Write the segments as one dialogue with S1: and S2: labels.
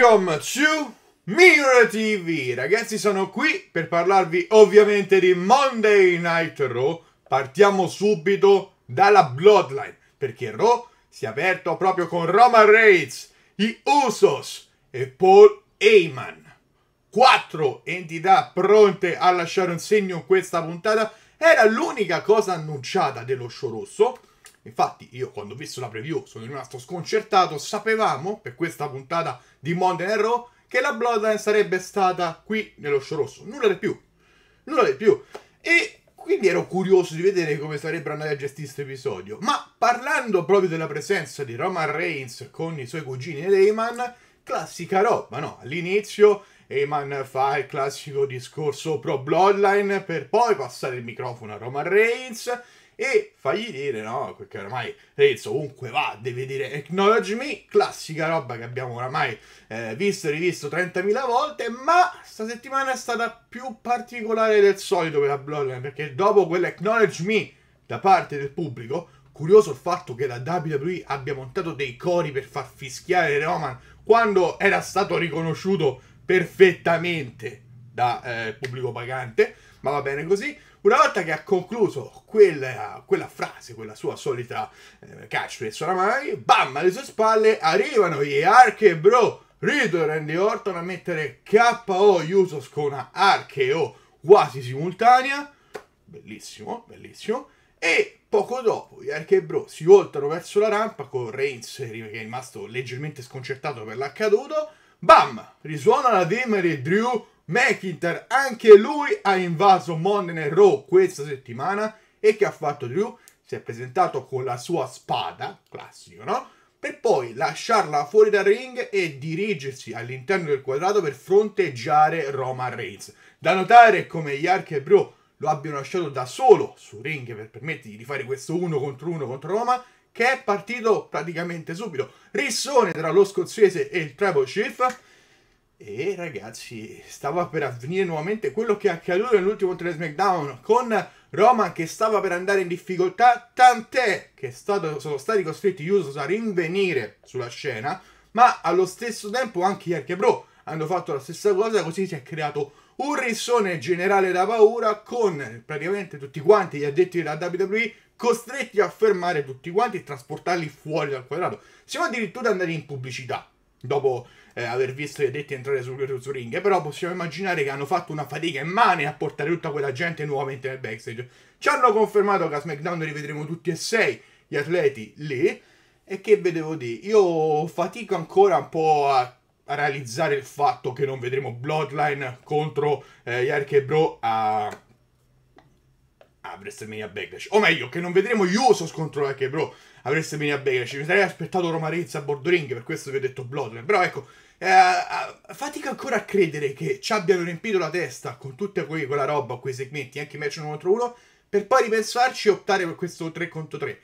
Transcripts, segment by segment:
S1: Welcome to Mirror TV! Ragazzi sono qui per parlarvi ovviamente di Monday Night Raw. Partiamo subito dalla Bloodline, perché Raw si è aperto proprio con Roman Reigns, i Usos e Paul Heyman. Quattro entità pronte a lasciare un segno in questa puntata. Era l'unica cosa annunciata dello show rosso Infatti, io quando ho visto la preview sono rimasto sconcertato. Sapevamo per questa puntata di Monday Night Raw che la Bloodline sarebbe stata qui nello show rosso. Nulla di più, nulla di più. E quindi ero curioso di vedere come sarebbero andati a gestire questo episodio. Ma parlando proprio della presenza di Roman Reigns con i suoi cugini ed Rayman, classica roba, no? All'inizio Eman fa il classico discorso pro Bloodline per poi passare il microfono a Roman Reigns e fagli dire, no, perché oramai Renzo ovunque va deve dire Acknowledge Me, classica roba che abbiamo oramai eh, visto e rivisto 30.000 volte, ma sta settimana è stata più particolare del solito per la Bloodline, perché dopo quell'Acknowledge Me da parte del pubblico, curioso il fatto che la WWE abbia montato dei cori per far fischiare Roman quando era stato riconosciuto perfettamente da eh, pubblico pagante, ma va bene così. Una volta che ha concluso quella, quella frase, quella sua solita eh, catchphrase oramai, bam, alle sue spalle arrivano gli Archebro, Riddle e Randy Orton a mettere KO Usos con una Archeo quasi simultanea, bellissimo, bellissimo, e poco dopo gli Arche Bro si voltano verso la rampa con Reigns che è rimasto leggermente sconcertato per l'accaduto, bam, risuona la dimmer di Drew McIntyre, anche lui ha invaso Monday Night Raw questa settimana e che ha fatto Drew? Si è presentato con la sua spada, classico, no? Per poi lasciarla fuori dal ring e dirigersi all'interno del quadrato per fronteggiare Roman Reigns. Da notare come Yark e Bro lo abbiano lasciato da solo sul ring per permettergli di fare questo uno contro uno contro Roma, che è partito praticamente subito. Rissone tra lo scozzese e il Tribal Chief e ragazzi, stava per avvenire nuovamente quello che è accaduto nell'ultimo 3 SmackDown con Roman che stava per andare in difficoltà, tant'è che stato, sono stati costretti gli Usos a rinvenire sulla scena, ma allo stesso tempo anche gli Archebro hanno fatto la stessa cosa, così si è creato un rissone generale da paura con praticamente tutti quanti gli addetti della WWE costretti a fermare tutti quanti e trasportarli fuori dal quadrato. Siamo addirittura andati in pubblicità dopo eh, aver visto gli addetti entrare sul, sul ring, però possiamo immaginare che hanno fatto una fatica immane a portare tutta quella gente nuovamente nel backstage. Ci hanno confermato che a SmackDown rivedremo tutti e sei gli atleti lì e che devo dire? io fatico ancora un po' a, a, realizzare il fatto che non vedremo Bloodline contro eh, Yark e Bro a a WrestleMania Backlash o meglio che non vedremo Usos contro gli e Bro avreste venuto a Begala. Ci sarei aspettato Romarezza a bordo per questo vi ho detto Bloodline. Però ecco, eh, eh, fatica ancora a credere che ci abbiano riempito la testa con tutta quei, quella roba, quei segmenti, anche match 1 contro 1, per poi ripensarci e optare per questo 3 contro 3.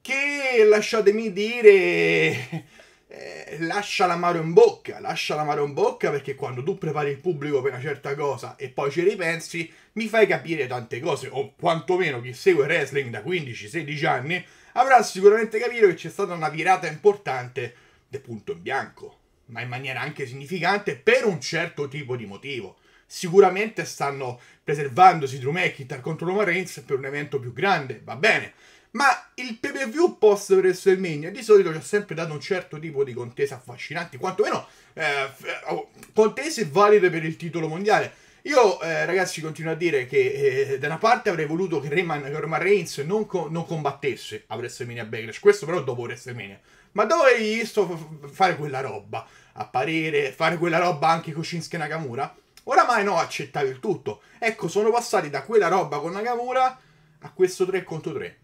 S1: Che, lasciatemi dire... Eh, lascia l'amaro in bocca, lascia l'amaro in bocca perché quando tu prepari il pubblico per una certa cosa e poi ci ripensi, mi fai capire tante cose, o quantomeno chi segue wrestling da 15-16 anni avrà sicuramente capito che c'è stata una virata importante del punto in bianco, ma in maniera anche significante per un certo tipo di motivo. Sicuramente stanno preservandosi Drew McIntyre contro Roma Reigns per un evento più grande, va bene. Ma il PPV post WrestleMania di solito ci ha sempre dato un certo tipo di contese affascinanti, quantomeno eh, oh, contese valide per il titolo mondiale. Io, eh, ragazzi, continuo a dire che eh, da una parte avrei voluto che Rayman, Roman Reigns non, co- non, combattesse a WrestleMania Backlash, questo però dopo WrestleMania. Ma dove hai visto fare quella roba, apparire, fare quella roba anche con Shinsuke Nakamura? Oramai no, accettavi il tutto. Ecco, sono passati da quella roba con Nakamura a questo 3 contro 3.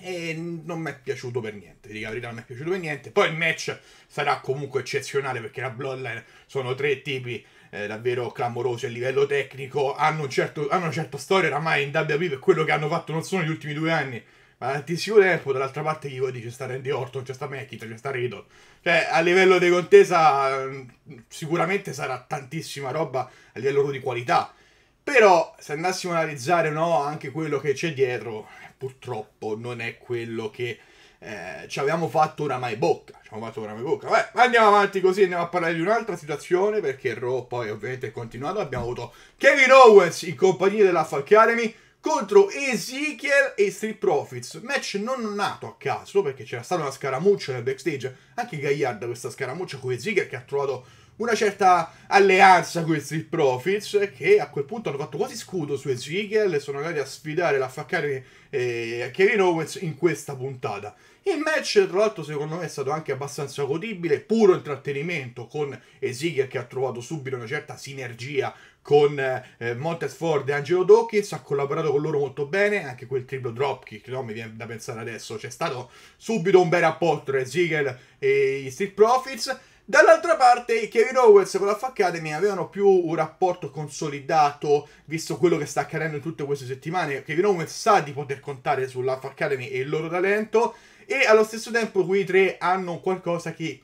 S1: E non mi è piaciuto per niente, di verità non mi è piaciuto per niente. Poi il match sarà comunque eccezionale perché la Bloodline sono tre tipi eh, davvero clamorosi a livello tecnico, hanno, certo, hanno una certa storia oramai in WWE per quello che hanno fatto non solo negli ultimi due anni, ma da tantissimo tempo, dall'altra parte gli dice sta Randy Orton, c'è sta McIntyre, c'è sta Riddle. Cioè, a livello di contesa mm, sicuramente sarà tantissima roba a livello di qualità. Però se andassimo a analizzare no, anche quello che c'è dietro, purtroppo non è quello che eh, ci avevamo fatto oramai bocca. Ci avevamo fatto oramai bocca. Beh, andiamo avanti così, andiamo a parlare di un'altra situazione perché Raw poi ovviamente è continuato. Abbiamo avuto Kevin Owens in compagnia della dell'Alpha Academy contro Ezekiel e Street Profits. Match non nato a caso perché c'era stata una scaramuccia nel backstage. Anche Gagliarda questa scaramuccia con Ezekiel che ha trovato una certa alleanza con i Street Profits che a quel punto hanno fatto quasi scudo su Ezekiel e sono andati a sfidare l'affaccare eh, Kevin Owens in questa puntata. Il match, tra l'altro, secondo me è stato anche abbastanza godibile, puro intrattenimento con Ezekiel che ha trovato subito una certa sinergia con eh, Montez Ford e Angelo Dawkins, ha collaborato con loro molto bene, anche quel triplo dropkick, no? mi viene da pensare adesso, c'è stato subito un bel rapporto tra Ezekiel e i Street Profits, Dall'altra parte i Kevin Owens con la Academy avevano più un rapporto consolidato, visto quello che sta accadendo in tutte queste settimane. Kevin Owens sa di poter contare sulla Academy e il loro talento, e allo stesso tempo quei tre hanno qualcosa che,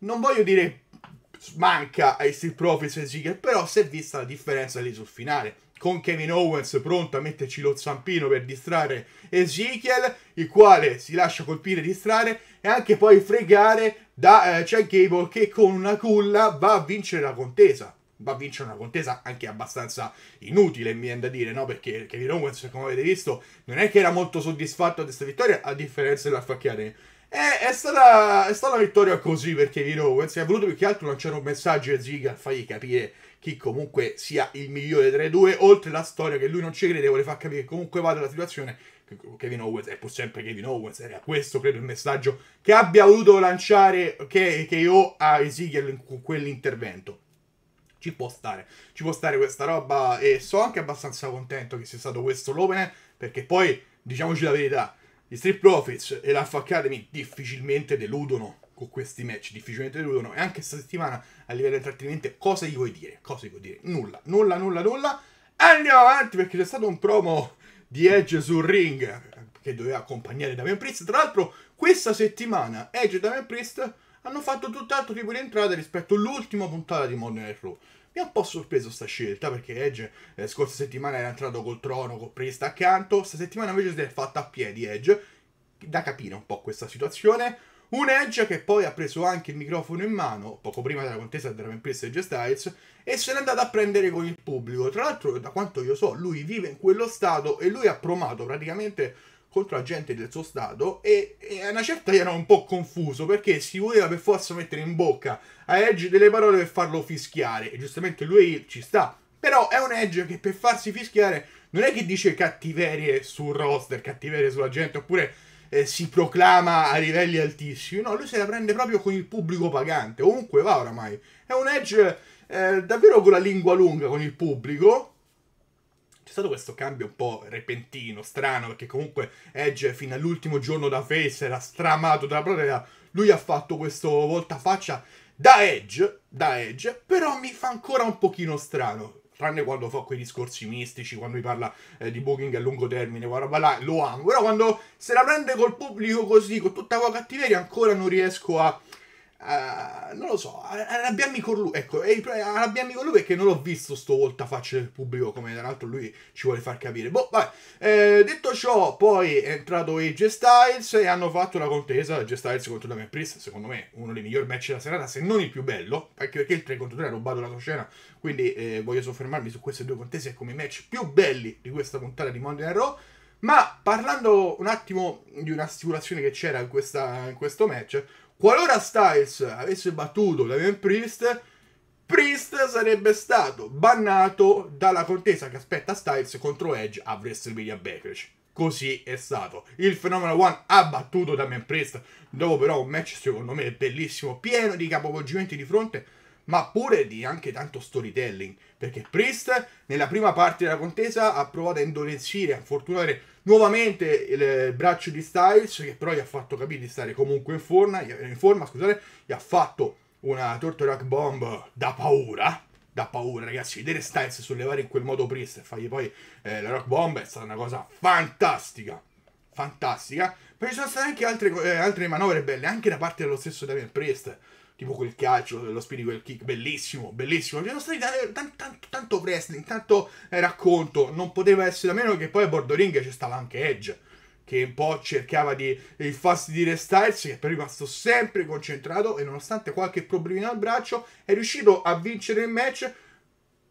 S1: non voglio dire manca ai Steel Profits e Ziggler, però si è vista la differenza lì sul finale con Kevin Owens pronto a metterci lo zampino per distrarre Ezekiel, il quale si lascia colpire e distrarre e anche poi fregare da eh, Chad Gable che con una culla va a vincere la contesa. Va a vincere una contesa anche abbastanza inutile, mi viene da dire, no? Perché Kevin Owens, come avete visto, non è che era molto soddisfatto di questa vittoria, a differenza della Facchiarelli. È, è, stata, è stata una vittoria così per Kevin Owens, ha voluto più che altro lanciare un messaggio a Ziggler, fargli capire chi comunque sia il migliore tra i due, oltre la storia che lui non ci crede, vuole far capire che comunque vada la situazione, Kevin Owens è pur sempre Kevin Owens, era questo credo il messaggio che abbia voluto lanciare che, che io a Ezekiel con quell'intervento. Ci può stare, ci può stare questa roba e sono anche abbastanza contento che sia stato questo l'opener, perché poi, diciamoci la verità, gli Street Profits e l'Alpha Academy difficilmente deludono con questi match, difficilmente deludono e anche questa settimana a livello di intrattenimento, cosa gli vuoi dire? Cosa gli vuoi dire? Nulla, nulla, nulla, nulla. Andiamo avanti perché c'è stato un promo di Edge sul ring che doveva accompagnare Damian Priest. Tra l'altro, questa settimana Edge e Damian Priest hanno fatto tutt'altro tipo di entrata rispetto all'ultima puntata di Modern Night Raw. Mi ha un po' sorpreso sta scelta perché Edge eh, scorsa settimana era entrato col trono, con Priest accanto, Questa settimana invece si è fatta a piedi Edge. Da capire un po' questa situazione. Un Edge che poi ha preso anche il microfono in mano, poco prima della contesa tra Memphis e G-Styles, e se n'è andato a prendere con il pubblico. Tra l'altro, da quanto io so, lui vive in quello stato e lui ha promato praticamente contro la gente del suo stato e, e a una certa era un po' confuso perché si voleva per forza mettere in bocca a Edge delle parole per farlo fischiare e giustamente lui ci sta però è un Edge che per farsi fischiare non è che dice cattiverie sul roster, cattiverie sulla gente oppure eh, si proclama a livelli altissimi, no, lui se la prende proprio con il pubblico pagante, Comunque va oramai. È un edge eh, davvero con la lingua lunga con il pubblico. C'è stato questo cambio un po' repentino, strano, perché comunque Edge fino all'ultimo giorno da face era stramato dalla propria. Lui ha fatto questo voltafaccia da Edge, da Edge, però mi fa ancora un pochino strano tranne quando fa quei discorsi mistici, quando mi parla eh, di booking a lungo termine, quella là, lo amo, però quando se la prende col pubblico così, con tutta la cattiveria, ancora non riesco a eh, non lo so, arrabbiarmi con lui. Ecco, arrabbiarmi con lui perché non l'ho visto sto voltafaccia del pubblico, come tra l'altro lui ci vuole far capire. Boh, vabbè. Eh, detto ciò, poi è entrato AJ Styles e hanno fatto una contesa. AJ Styles contro Damian Priest, secondo me uno dei migliori match della serata, se non il più bello, anche perché il 3 contro 3 ha rubato la sua scena. Quindi eh, voglio soffermarmi su queste due contese come i match più belli di questa puntata di Monday Night Raw. Ma parlando un attimo di un'assicurazione che c'era in, questa, in questo match, Qualora Styles avesse battuto Damian Priest, Priest sarebbe stato bannato dalla contesa che aspetta Styles contro Edge a WrestleMania Backlash. Così è stato. Il Phenomenal One ha battuto Damian Priest dopo però un match secondo me bellissimo, pieno di capovolgimenti di fronte ma pure di anche tanto storytelling, perché Priest nella prima parte della contesa ha provato a indolenzire, a fortunare nuovamente il eh, braccio di Styles, che però gli ha fatto capire di stare comunque in forma, in forma scusate, gli ha fatto una Tortorac Bomb da paura, da paura, ragazzi. Vedere Styles sollevare in quel modo Priest e fargli poi eh, la Rock Bomb è stata una cosa fantastica. Fantastica. Ma ci sono state anche altre, eh, altre manovre belle, anche da parte dello stesso Damien Priest tipo quel calcio, lo spirito quel kick, bellissimo, bellissimo. sono stati tanto, tanto, tanto, wrestling, tanto eh, racconto, non poteva essere a meno che poi a bordo ring ci stava anche Edge, che un po' cercava di infastidire Styles, che è rimasto sempre concentrato e nonostante qualche problemino al braccio è riuscito a vincere il match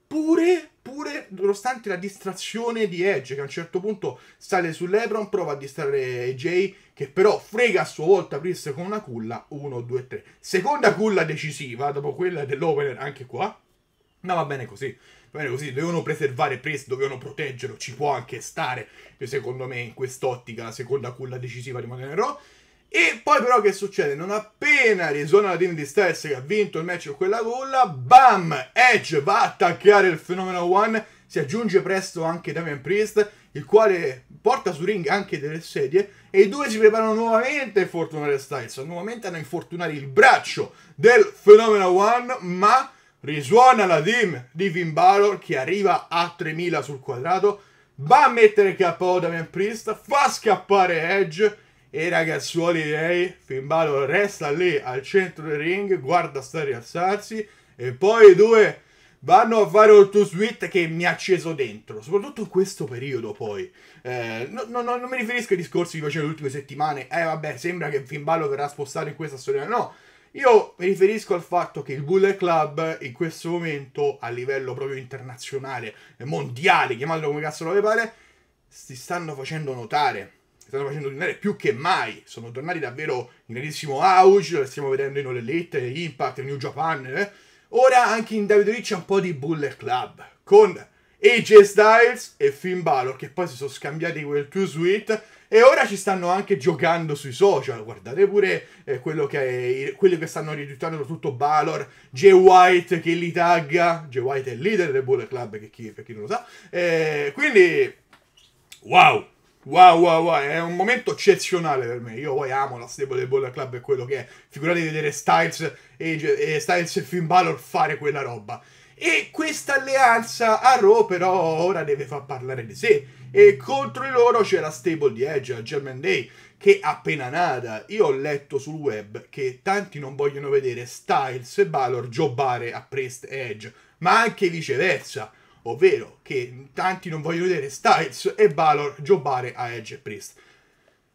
S1: Pure, pure, nonostante la distrazione di Edge, che a un certo punto sale sull'Ebron, prova a distrarre Jay, che però frega a sua volta Priest con una culla, 1, 2, 3. Seconda culla decisiva, dopo quella dell'opener, anche qua. Ma va bene così, va bene così, dovevano preservare Priest, dovevano proteggerlo, ci può anche stare, secondo me in quest'ottica la seconda culla decisiva rimane in Raw. E poi però che succede? Non appena risuona la team di Styles che ha vinto il match con quella gulla, bam! Edge va a attaccare il fenomeno One, si aggiunge presto anche Damian Priest, il quale porta su ring anche delle sedie, e i due si preparano nuovamente a infortunare Styles, nuovamente hanno infortunare il braccio del fenomeno One, ma risuona la team di Finn Balor che arriva a 3000 sul quadrato, va a mettere KO Damian Priest, fa scappare Edge, e i ragazzuoli miei, Finn Balor resta lì al centro del ring, guarda sta rialzarsi e poi i due vanno a fare un to sweet che mi ha acceso dentro, soprattutto in questo periodo poi. Eh, no, no, non mi riferisco ai discorsi che facevo le ultime settimane, eh vabbè, sembra che Finn Balor verrà spostato in questa storia, no. Io mi riferisco al fatto che il Bullet Club in questo momento, a livello proprio internazionale, mondiale, chiamatelo come cazzo lo pare, si stanno facendo notare stanno facendo tornare più che mai, sono tornati davvero in grandissimo auge, stiamo vedendo in All Elite, Impact, New Japan, eh? ora anche in WWE c'è un po' di Bullet Club, con AJ Styles e Finn Balor, che poi si sono scambiati quel Too Sweet, e ora ci stanno anche giocando sui social, guardate pure eh, quello che è, quelli che stanno riduttando tutto Balor, Jay White che li tagga, Jay White è il leader del Bullet Club, che chi, per chi non lo sa, eh, quindi wow! Wow, wow, wow, è un momento eccezionale per me. Io poi amo la stable del Boller Club e quello che è. Figurate di vedere Styles e, e, Styles e Finn Balor fare quella roba. E questa alleanza a Raw però ora deve far parlare di sé. E contro di loro c'è la stable di Edge, la German Day, che è appena nata. Io ho letto sul web che tanti non vogliono vedere Styles e Balor giobbare a Prest Edge, ma anche viceversa ovvero che tanti non vogliono vedere Styles e Valor giocare a Edge e Priest.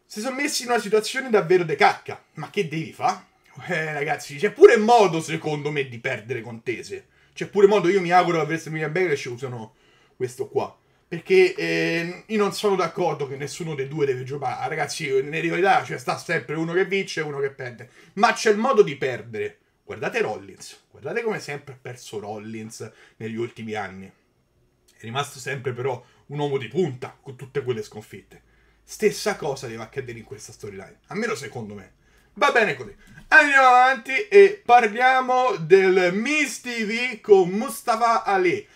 S1: Si sono messi in una situazione davvero de cacca, ma che devi fare? Eh, ragazzi, c'è pure modo secondo me di perdere contese. C'è pure modo, io mi auguro che WrestleMania Backlash usano questo qua. Perché eh, io non sono d'accordo che nessuno dei due deve giocare. Ah, ragazzi, nelle rivalità c'è cioè, sta sempre uno che vince e uno che perde. Ma c'è il modo di perdere. Guardate Rollins. Guardate come sempre ha perso Rollins negli ultimi anni rimasto sempre però un uomo di punta con tutte quelle sconfitte. Stessa cosa deve accadere in questa storyline, almeno secondo me. Va bene così. Andiamo avanti e parliamo del Miss TV con Mustafa Ali.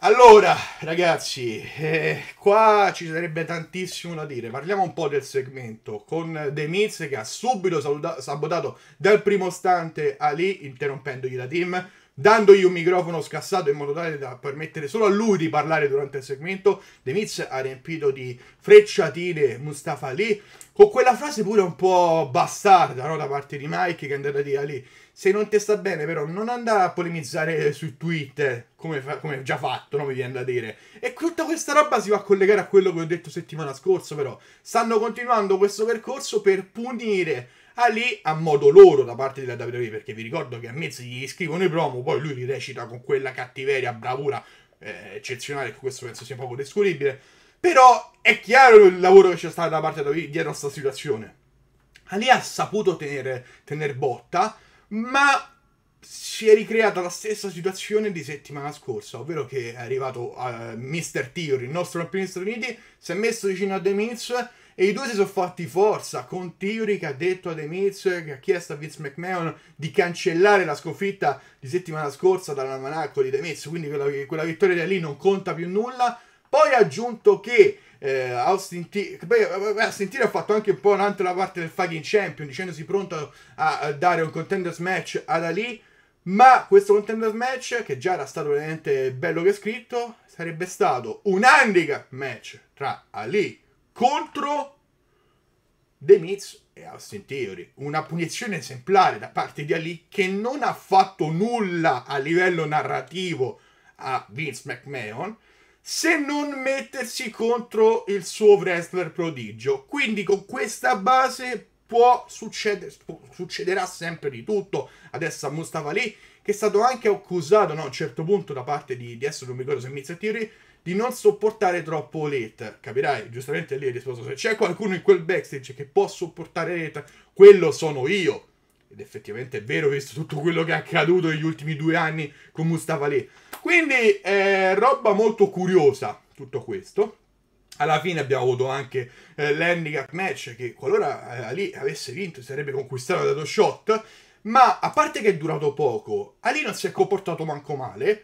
S1: Allora, ragazzi, eh, qua ci sarebbe tantissimo da dire. Parliamo un po' del segmento con De Miz che ha subito saluta- sabotato dal primo istante Ali interrompendogli la team dandogli un microfono scassato in modo tale da permettere solo a lui di parlare durante il segmento. The Miz ha riempito di frecciatine Mustafa lì, con quella frase pure un po' bastarda no? da parte di Mike che è andata a dire lì. Se non ti sta bene, però, non andare a polemizzare su Twitter come, fa, come già fatto, no? mi viene da dire. E tutta questa roba si va a collegare a quello che ho detto settimana scorsa, però. Stanno continuando questo percorso per punire Ah, lì a modo loro da parte della WWE, perché vi ricordo che a mezzo gli scrivono i promo, poi lui li recita con quella cattiveria, bravura eh, eccezionale, questo penso sia poco descrivibile. Però è chiaro il lavoro che c'è stato da parte della WWE dietro a questa situazione. Ali ha saputo tenere, tenere botta, ma si è ricreata la stessa situazione di settimana scorsa, ovvero che è arrivato uh, eh, Mr. Theory, il nostro campione Uniti, si è messo vicino a The Miz e i due si sono fatti forza con Theory che ha detto ad Emitsu che ha chiesto a Vince McMahon di cancellare la sconfitta di settimana scorsa dall'almanacco di Demetz, quindi quella, quella vittoria lì non conta più nulla. Poi ha aggiunto che eh, Austin, T- poi, eh, Austin Theory ha fatto anche un po' un'altra parte del fucking champion, dicendosi pronto a, a dare un contenders match ad Ali. Ma questo contenders match, che già era stato veramente bello che scritto, sarebbe stato un handicap match tra Ali contro The Miz e Austin Theory. Una punizione esemplare da parte di Ali che non ha fatto nulla a livello narrativo a Vince McMahon se non mettersi contro il suo wrestler prodigio. Quindi con questa base può succedere, succederà sempre di tutto. Adesso a Mustafa Ali, che è stato anche accusato no, a un certo punto da parte di, di adesso non mi ricordo se Miz Theory, di non sopportare troppo l'ether. Capirai, giustamente lì hai risposto, se c'è qualcuno in quel backstage che può sopportare l'ether, quello sono io. Ed effettivamente è vero, visto tutto quello che è accaduto negli ultimi due anni con Mustafa Lee. Quindi, eh, roba molto curiosa tutto questo. Alla fine abbiamo avuto anche eh, l'handicap match che qualora eh, Ali avesse vinto sarebbe conquistato da due shot, ma a parte che è durato poco, Ali non si è comportato manco male,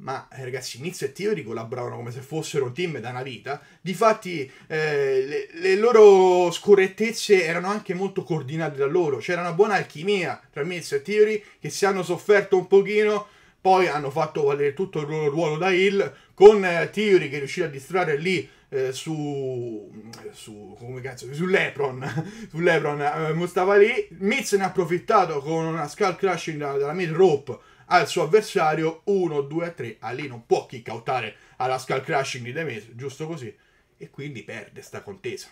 S1: ma eh, ragazzi, Miz e Theory collaboravano come se fossero un team da una vita. Difatti, eh, le, le, loro scorrettezze erano anche molto coordinate da loro. C'era una buona alchimia tra Miz e Theory che si hanno sofferto un pochino. Poi hanno fatto valere tutto il loro ruolo da Hill con eh, Theory che riuscì a distrarre lì eh, su, su come cazzo sull'Epron sull'Epron eh, Mustafa lì Miz ne ha approfittato con una Skull Crushing dalla, dalla mid rope al suo avversario 1, 2, 3. Ah, lì non può kickoutare alla skull crushing di Demetrius, giusto così. E quindi perde sta contesa.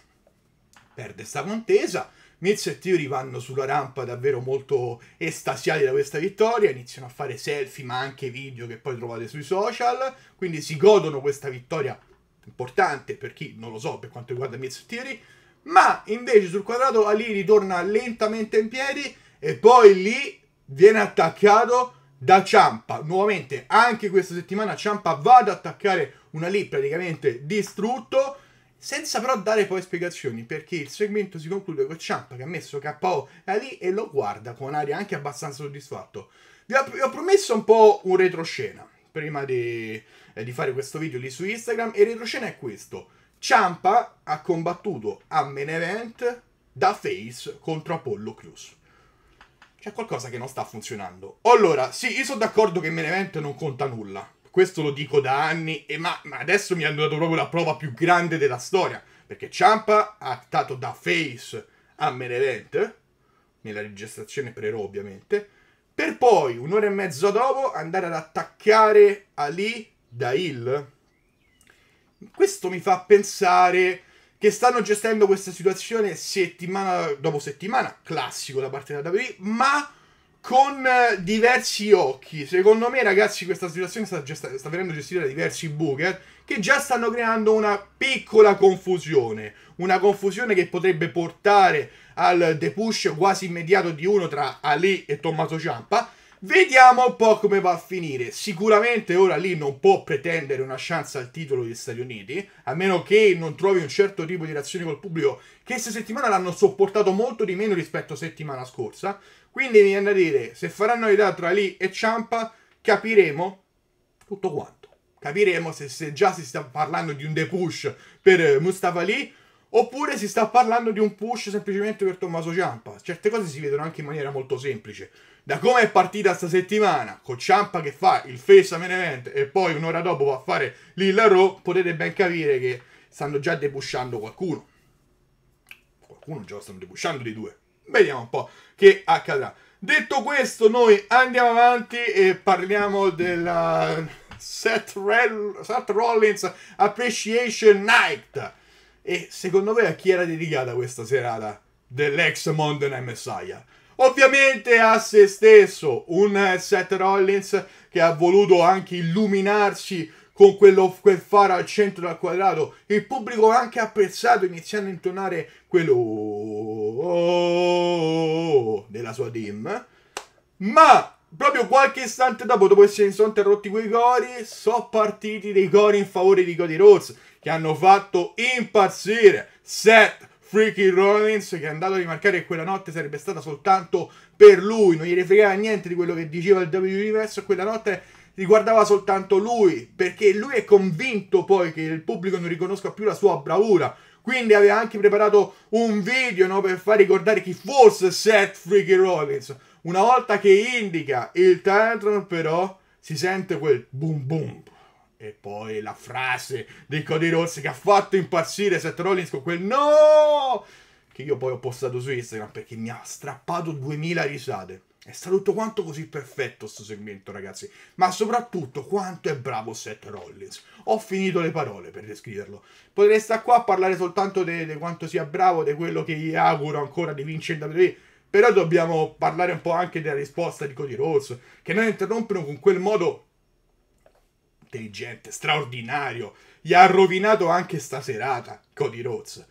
S1: Perde sta contesa. Miz e Theory vanno sulla rampa davvero molto estasiati da questa vittoria, iniziano a fare selfie ma anche video che poi trovate sui social, quindi si godono questa vittoria importante per chi non lo so per quanto riguarda Miz e Theory, ma invece sul quadrato Ali ritorna lentamente in piedi e poi lì viene attaccato da Ciampa. Nuovamente, anche questa settimana Ciampa va ad attaccare una lì praticamente distrutto, senza però dare poi spiegazioni, perché il segmento si conclude con Ciampa che ha messo KO da lì e lo guarda con aria anche abbastanza soddisfatto. Vi ho, vi ho promesso un po' un retroscena prima di, eh, di fare questo video lì su Instagram e il retroscena è questo. Ciampa ha combattuto a Menevent da Face contro Apollo Crews c'è qualcosa che non sta funzionando. Allora, sì, io sono d'accordo che Menevent non conta nulla. Questo lo dico da anni, e ma, ma adesso mi hanno dato proprio la prova più grande della storia. Perché Ciampa ha actato da face a Menevent, nella registrazione pre ro ovviamente, per poi, un'ora e mezzo dopo, andare ad attaccare Ali da Hill. Questo mi fa pensare che stanno gestendo questa situazione settimana dopo settimana, classico da parte della WWE, ma con eh, diversi occhi. Secondo me, ragazzi, questa situazione sta, gest- sta venendo gestita da diversi booker che già stanno creando una piccola confusione. Una confusione che potrebbe portare al de push quasi immediato di uno tra Ali e Tommaso Ciampa Vediamo un po' come va a finire. Sicuramente ora lì non può pretendere una chance al titolo degli Stati Uniti, a meno che non trovi un certo tipo di reazione col pubblico, che questa settimana l'hanno sopportato molto di meno rispetto a settimana scorsa. Quindi mi viene da dire, se faranno l'età tra lì e Ciampa, capiremo tutto quanto. Capiremo se, se già si sta parlando di un push per eh, Mustafa Lee Oppure si sta parlando di un push semplicemente per Tommaso Ciampa. Certe cose si vedono anche in maniera molto semplice. Da come è partita sta settimana, con Ciampa che fa il face a main event e poi un'ora dopo va a fare l'Illa Raw, potete ben capire che stanno già debusciando qualcuno. Qualcuno già lo stanno debusciando di due. Vediamo un po' che accadrà. Detto questo, noi andiamo avanti e parliamo della Seth, Rell- Seth Rollins Appreciation Night. E secondo voi a chi era dedicata questa serata dell'ex Monday Night Messiah? Ovviamente a se stesso, un Seth Rollins che ha voluto anche illuminarsi con quello, quel faro al centro del quadrato. Il pubblico ha anche apprezzato iniziando a intonare quello della sua team. Ma proprio qualche istante dopo, dopo essersi sono interrotti quei cori, sono partiti dei cori in favore di Cody Rhodes che hanno fatto impazzire Seth Freaky Rollins che è andato a rimarcare che quella notte sarebbe stata soltanto per lui, non gliene fregava niente di quello che diceva il W Universo, quella notte riguardava soltanto lui, perché lui è convinto poi che il pubblico non riconosca più la sua bravura. Quindi aveva anche preparato un video no, per far ricordare chi fosse Seth Freaky Rollins. Una volta che indica il tantrum però si sente quel boom boom e poi la frase di Cody Rossi che ha fatto impazzire Seth Rollins con quel no! Che io poi ho postato su Instagram perché mi ha strappato 2000 risate. È stato tutto quanto così perfetto questo segmento, ragazzi. Ma soprattutto quanto è bravo Seth Rollins. Ho finito le parole per descriverlo. Potrei stare qua a parlare soltanto di quanto sia bravo, di quello che gli auguro ancora di vincere in WWE. Però dobbiamo parlare un po' anche della risposta di Cody Rhodes, che noi interrompono con quel modo intelligente, straordinario, gli ha rovinato anche sta serata, Cody Rhodes.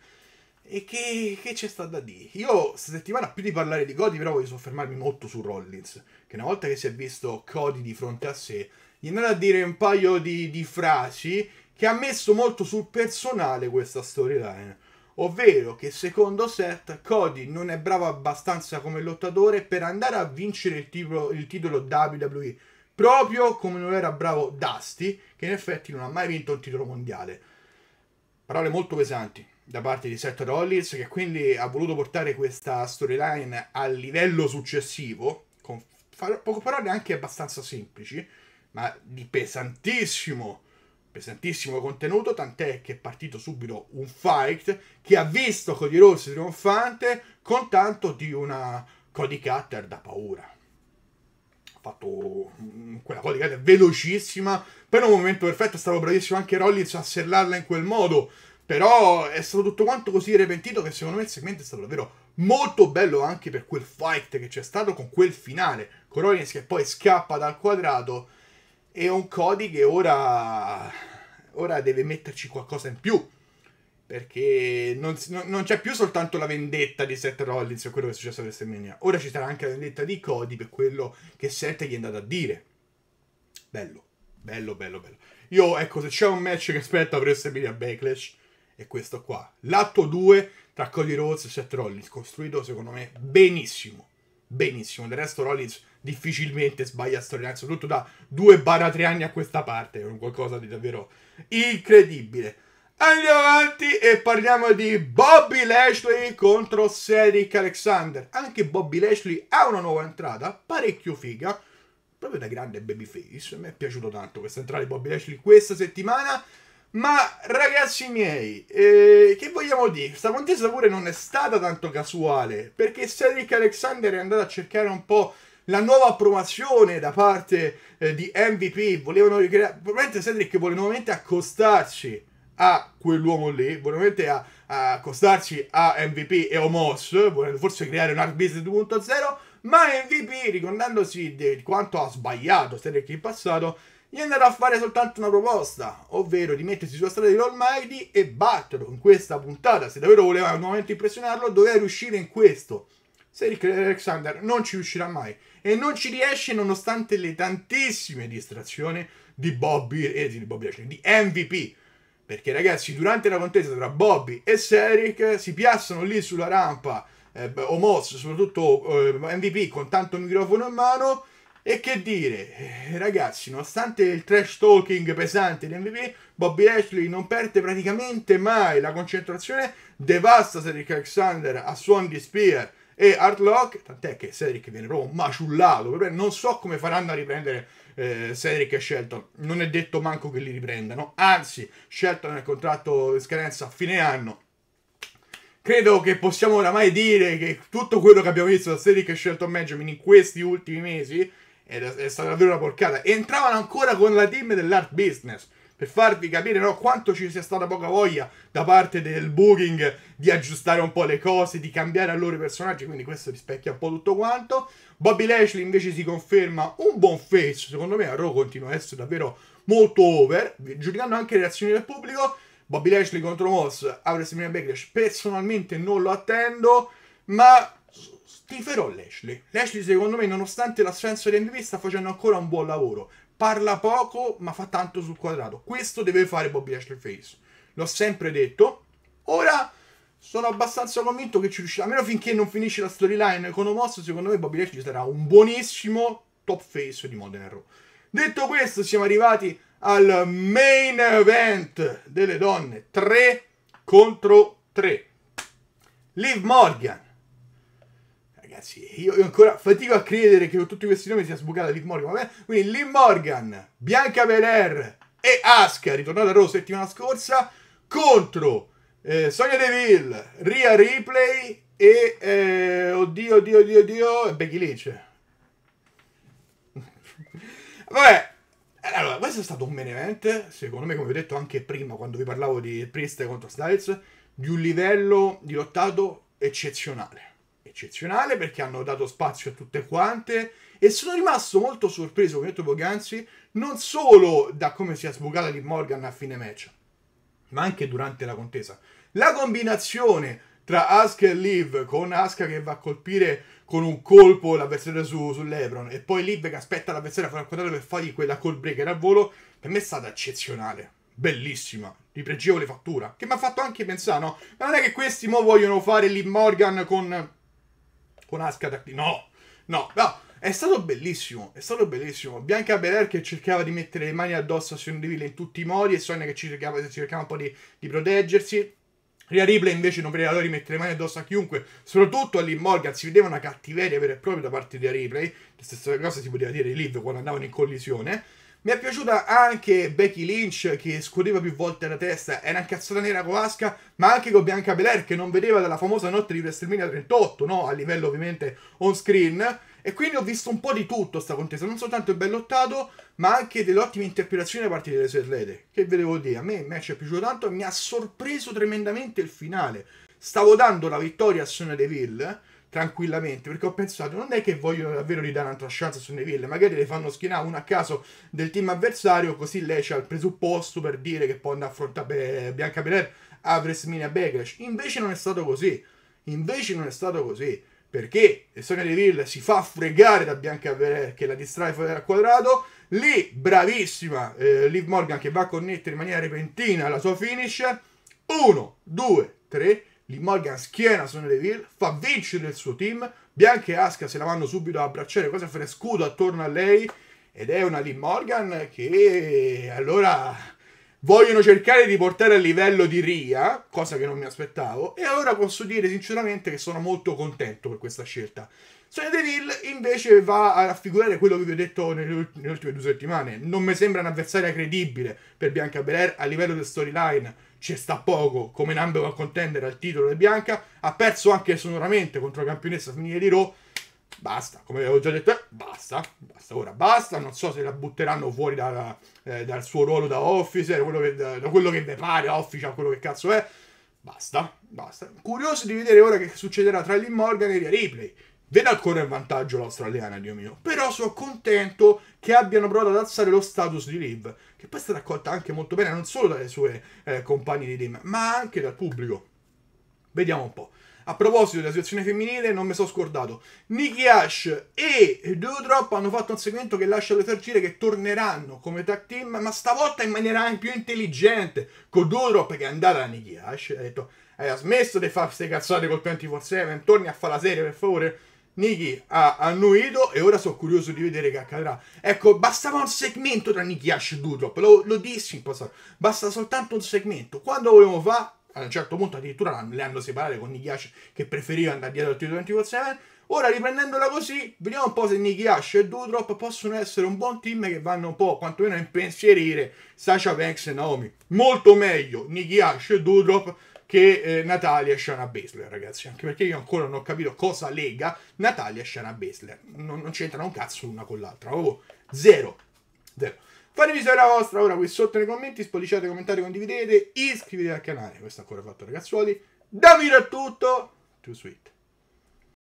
S1: E che, che c'è stato da dire? Io questa settimana più di parlare di Cody, però voglio soffermarmi molto su Rollins, che una volta che si è visto Cody di fronte a sé, gli è andato a dire un paio di, di frasi che ha messo molto sul personale questa storyline ovvero che secondo Seth Cody non è bravo abbastanza come lottatore per andare a vincere il titolo, il titolo WWE proprio come non era bravo Dusty, che in effetti non ha mai vinto un titolo mondiale. Parole molto pesanti da parte di Seth Rollins, che quindi ha voluto portare questa storyline al livello successivo, con poco parole anche abbastanza semplici, ma di pesantissimo pesantissimo contenuto, tant'è che è partito subito un fight che ha visto Cody Rossi trionfante con tanto di una Cody Cutter da paura fatto mm, quella bodyguard è velocissima. Per un momento perfetto è stato bravissimo anche Rollins a sellarla in quel modo. Però è stato tutto quanto così repentito che secondo me il segmento è stato davvero molto bello anche per quel fight che c'è stato con quel finale. Con Rollins che poi scappa dal quadrato e un Cody che ora, ora deve metterci qualcosa in più perché non, non, c'è più soltanto la vendetta di Seth Rollins per quello che è successo a WrestleMania. Ora ci sarà anche la vendetta di Cody per quello che Seth gli è andato a dire. Bello, bello, bello, bello. Io, ecco, se c'è un match che aspetta per WrestleMania Backlash, è questo qua. L'atto 2 tra Cody Rhodes e Seth Rollins, costruito secondo me benissimo. Benissimo. Del resto Rollins difficilmente sbaglia storyline, soprattutto da 2-3 anni a questa parte, è un qualcosa di davvero incredibile. Andiamo avanti e parliamo di Bobby Lashley contro Cedric Alexander. Anche Bobby Lashley ha una nuova entrata, parecchio figa, proprio da grande babyface. Mi è piaciuto tanto questa entrata di Bobby Lashley questa settimana. Ma ragazzi miei, eh, che vogliamo dire? Sta contesa pure non è stata tanto casuale, perché Cedric Alexander è andato a cercare un po' la nuova approvazione da parte eh, di MVP. Volevano ricreare... Probabilmente Cedric vuole nuovamente accostarsi a quell'uomo lì, volevamente a, a accostarci a MVP e Omos, volendo forse creare un Art Business 2.0, ma MVP, ricordandosi di quanto ha sbagliato Sterek in passato, gli andrà a fare soltanto una proposta, ovvero di mettersi sulla strada di Almighty e batterlo in questa puntata. Se davvero voleva nuovamente impressionarlo, doveva riuscire in questo. Cedric Alexander non ci riuscirà mai e non ci riesce nonostante le tantissime distrazioni di Bobby, eh, di, Bobby, di MVP perché ragazzi, durante la contesa tra Bobby e Seric si piazzano lì sulla rampa, eh, Omos soprattutto eh, MVP con tanto microfono in mano. E che dire, eh, ragazzi, nonostante il trash talking pesante di MVP, Bobby Ashley non perde praticamente mai la concentrazione, devasta Seric Alexander a suon di spear e Hardlock, tant'è che Seric viene proprio maciullato, non so come faranno a riprendere eh, Cedric e Shelton. Non è detto manco che li riprendano, anzi, Shelton è contratto in scadenza a fine anno. Credo che possiamo oramai dire che tutto quello che abbiamo visto da Cedric e Shelton Benjamin in questi ultimi mesi è, è stata davvero una porcata. Entravano ancora con la team dell'art business per farvi capire no, quanto ci sia stata poca voglia da parte del booking di aggiustare un po' le cose, di cambiare a loro i personaggi, quindi questo rispecchia un po' tutto quanto. Bobby Lashley invece si conferma un buon face, secondo me a Raw continua a essere davvero molto over, giudicando anche le reazioni del pubblico. Bobby Lashley contro Moss a WrestleMania Backlash personalmente non lo attendo, ma tiferò Lashley. Lashley secondo me nonostante l'assenza di MVP sta facendo ancora un buon lavoro parla poco ma fa tanto sul quadrato. Questo deve fare Bobby Ashley Face. L'ho sempre detto. Ora sono abbastanza convinto che ci riuscirà. A meno finché non finisce la storyline con Omos, secondo me Bobby Ashley sarà un buonissimo top face di Modern Raw. Detto questo, siamo arrivati al main event delle donne 3 contro 3. Liv Morgan ragazzi, io, io, ancora fatico a credere che con tutti questi nomi sia sbucata Liv Morgan. Vabbè? Quindi Liv Morgan, Bianca Belair e Asuka, ritornata a Raw settimana scorsa, contro eh, Sonia Deville, Ria Ripley e... Eh, oddio, oddio, oddio, oddio, Becky Lynch. Vabbè, allora, questo è stato un main event, secondo me, come vi ho detto anche prima, quando vi parlavo di Priest contro Styles, di un livello di lottato eccezionale eccezionale perché hanno dato spazio a tutte quante e sono rimasto molto sorpreso, come detto poc'anzi, non solo da come si è sbucata di Morgan a fine match, ma anche durante la contesa. La combinazione tra Asuka e Liv, con Asuka che va a colpire con un colpo l'avversario su, sull'Ebron e poi Liv che aspetta l'avversario a fare il quadrato per fargli quella call breaker a volo, per me è stata eccezionale bellissima, di pregevole fattura, che mi ha fatto anche pensare, no? Ma non è che questi mo vogliono fare Liv Morgan con con Ascar. No, no, no. È stato bellissimo, è stato bellissimo. Bianca Belair che cercava di mettere le mani addosso a Sonia Deville in tutti i modi e Sonia che cercava, cercava un po' di, di proteggersi. Ria Ripley invece non vedeva l'ora di mettere le mani addosso a chiunque, soprattutto a Liv Morgan, si vedeva una cattiveria vera e propria da parte di Ria Ripley, la stessa cosa si poteva dire di Liv quando andavano in collisione. Mi è piaciuta anche Becky Lynch che scorreva più volte la testa, era incazzata nera con Asuka, ma anche con Bianca Belair che non vedeva dalla famosa notte di WrestleMania 38, no? A livello ovviamente on screen. E quindi ho visto un po' di tutto sta contesa, non soltanto il bel lottato, ma anche delle ottime interpretazioni da parte delle sue atlete. Che ve devo dire, a me il match è piaciuto tanto e mi ha sorpreso tremendamente il finale. Stavo dando la vittoria a Sonia Deville, tranquillamente perché ho pensato non è che vogliono davvero gli dare un'altra chance su Neville magari le fanno schienare uno a caso del team avversario così lei c'ha il presupposto per dire che può andare a affrontare Bianca Belair a WrestleMania Backlash invece non è stato così invece non è stato così perché Sonia Deville si fa fregare da Bianca Belair che la distrae fuori dal quadrato lì bravissima eh, Liv Morgan che va a connettere in maniera repentina la sua finish 1, 2, 3 Lee Morgan schiena su Deville, fa vincere il suo team, Bianca e Aska se la vanno subito a abbracciare, quasi a fare scudo attorno a lei, ed è una Lee Morgan che allora vogliono cercare di portare a livello di Ria, cosa che non mi aspettavo, e allora posso dire sinceramente che sono molto contento per questa scelta. Sonia Deville invece va a raffigurare quello che vi ho detto nelle, ultime due settimane. Non mi sembra un'avversaria credibile per Bianca Belair a livello del storyline. Ci sta poco come number a contendere al titolo di Bianca. Ha perso anche sonoramente contro la campionessa femminile di Raw. Basta, come avevo già detto, eh, basta, basta, ora basta. Non so se la butteranno fuori da, eh, dal suo ruolo da officer, quello che, da, da quello che ne pare, officer, quello che cazzo è. Basta, basta. Curioso di vedere ora che succederà tra Lynn Morgan e Ria Ripley Vedo ancora in vantaggio l'australiana, Dio mio. Però sono contento che abbiano provato ad alzare lo status di Liv, che poi è stata accolta anche molto bene, non solo dalle sue eh, compagne di team, ma anche dal pubblico. Vediamo un po'. A proposito della situazione femminile, non mi sono scordato. Nikki Ash e Doudrop hanno fatto un segmento che lascia presagire che torneranno come tag team, ma stavolta in maniera anche più intelligente. Con Doudrop che è andata da Nikki Ash e ha detto hai smesso di fare queste cazzate col 24-7, torni a fare la serie per favore. Niki ha annuito e ora sono curioso di vedere che accadrà. Ecco, bastava un segmento tra Niki Ash e Dudrop, lo, lo, dissi in passato, basta soltanto un segmento. Quando volevamo fare, a un certo punto addirittura le hanno separate con Niki Ash che preferiva andare dietro al titolo 24-7, Ora riprendendola così, vediamo un po' se Nicky Ash e Dudrop possono essere un buon team che vanno un po' quantomeno a impensierire Sasha Banks e Naomi. Molto meglio Nicky Ash e Dudrop che eh, Natalia e Shana Baszler, ragazzi. Anche perché io ancora non ho capito cosa lega Natalia e Shana Baszler. Non, non c'entrano un cazzo l'una con l'altra. Proprio zero. Zero. Fatevi sapere la vostra ora qui sotto nei commenti, spolliciate, commentate, condividete, iscrivetevi al canale. Questo è ancora fatto, ragazzuoli. Davide Miro è tutto. Too sweet.